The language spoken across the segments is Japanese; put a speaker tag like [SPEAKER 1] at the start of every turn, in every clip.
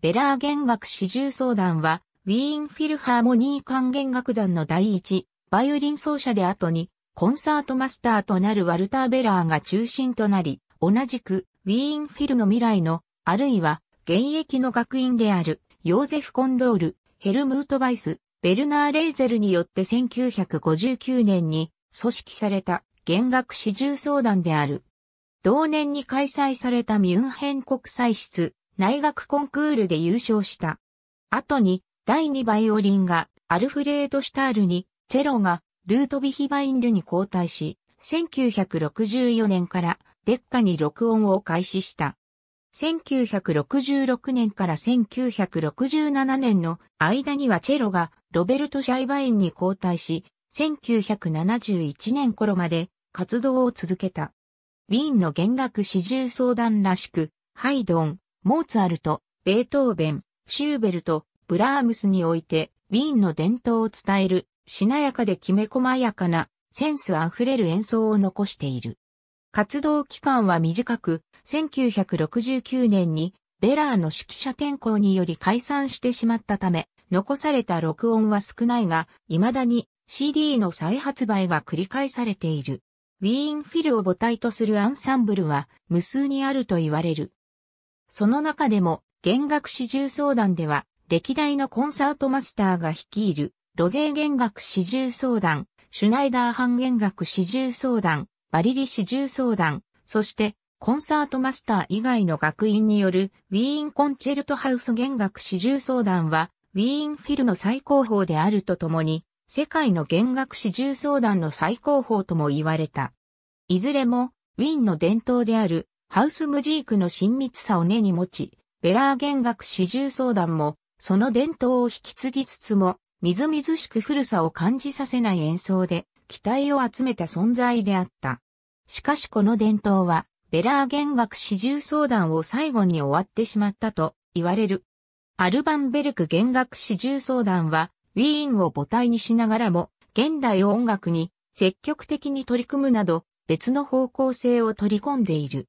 [SPEAKER 1] ベラー弦楽四重奏団は、ウィーンフィルハーモニー管弦楽団の第一、バイオリン奏者で後に、コンサートマスターとなるワルター・ベラーが中心となり、同じく、ウィーンフィルの未来の、あるいは、現役の学院である、ヨーゼフ・コンドール、ヘルムート・バイス、ベルナー・レーゼルによって1959年に、組織された、弦楽四重奏団である。同年に開催されたミュンヘン国際室、内学コンクールで優勝した。後に、第2バイオリンがアルフレード・シュタールに、チェロがルートビヒバインルに交代し、1964年からデッカに録音を開始した。1966年から1967年の間にはチェロがロベルト・シャイバインに交代し、1971年頃まで活動を続けた。ウィーンの弦楽始終相談らしく、ハイドン、モーツァルト、ベートーベン、シューベルト、ブラームスにおいて、ウィーンの伝統を伝える、しなやかできめ細やかな、センスあふれる演奏を残している。活動期間は短く、1969年にベラーの指揮者転校により解散してしまったため、残された録音は少ないが、未だに CD の再発売が繰り返されている。ウィーンフィルを母体とするアンサンブルは無数にあると言われる。その中でも、弦楽四重奏団では、歴代のコンサートマスターが率いる、ロゼー弦楽四重奏団、シュナイダー半弦楽四重奏団、バリリ四重奏団、そして、コンサートマスター以外の学院による、ウィーンコンチェルトハウス弦楽四重奏団は、ウィーンフィルの最高峰であるとともに、世界の弦楽四重奏団の最高峰とも言われた。いずれも、ウィーンの伝統であるハウスムジークの親密さを根に持ち、ベラー弦楽四重相談も、その伝統を引き継ぎつつも、みずみずしく古さを感じさせない演奏で、期待を集めた存在であった。しかしこの伝統は、ベラー弦楽四重相談を最後に終わってしまったと言われる。アルバンベルク弦楽四重相談は、ウィーンを母体にしながらも、現代音楽に積極的に取り組むなど、別の方向性を取り込んでいる。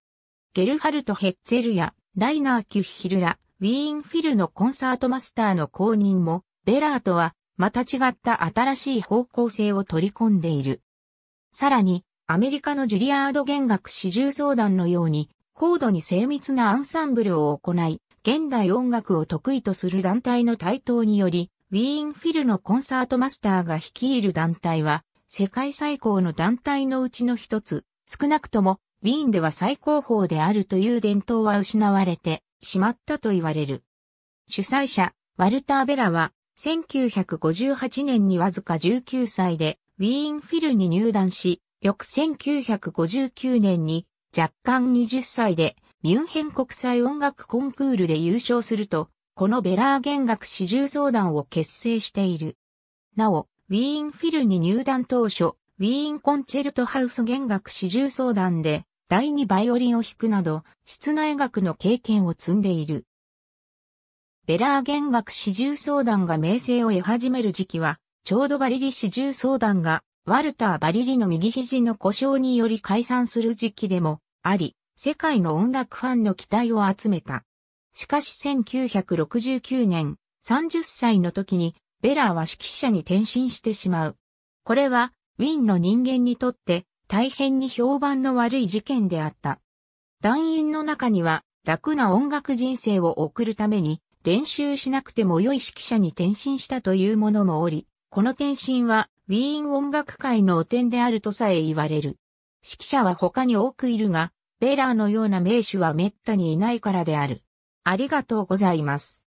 [SPEAKER 1] ゲルハルト・ヘッツェルやライナー・キュッヒルら、ウィーンフィルのコンサートマスターの公認も、ベラーとはまた違った新しい方向性を取り込んでいる。さらに、アメリカのジュリアード弦楽四重奏団のように、高度に精密なアンサンブルを行い、現代音楽を得意とする団体の台頭により、ウィーンフィルのコンサートマスターが率いる団体は、世界最高の団体のうちの一つ、少なくともウィーンでは最高峰であるという伝統は失われてしまったと言われる。主催者、ワルター・ベラは、1958年にわずか19歳で、ウィーンフィルに入団し、翌1959年に、若干20歳で、ミュンヘン国際音楽コンクールで優勝すると、このベラー弦楽四重相談を結成している。なお、ウィーンフィルに入団当初、ウィーンコンチェルトハウス弦楽四重相談で第二バイオリンを弾くなど、室内楽の経験を積んでいる。ベラー弦楽四重奏団が名声を得始める時期は、ちょうどバリリ四重奏団が、ワルター・バリリの右肘の故障により解散する時期でもあり、世界の音楽ファンの期待を集めた。しかし1969年、30歳の時に、ベラーは指揮者に転身してしまう。これは、ウィンの人間にとって、大変に評判の悪い事件であった。団員の中には楽な音楽人生を送るために練習しなくても良い指揮者に転身したというものもおり、この転身はウィーン音楽界の汚点であるとさえ言われる。指揮者は他に多くいるが、ベラーのような名手は滅多にいないからである。ありがとうございます。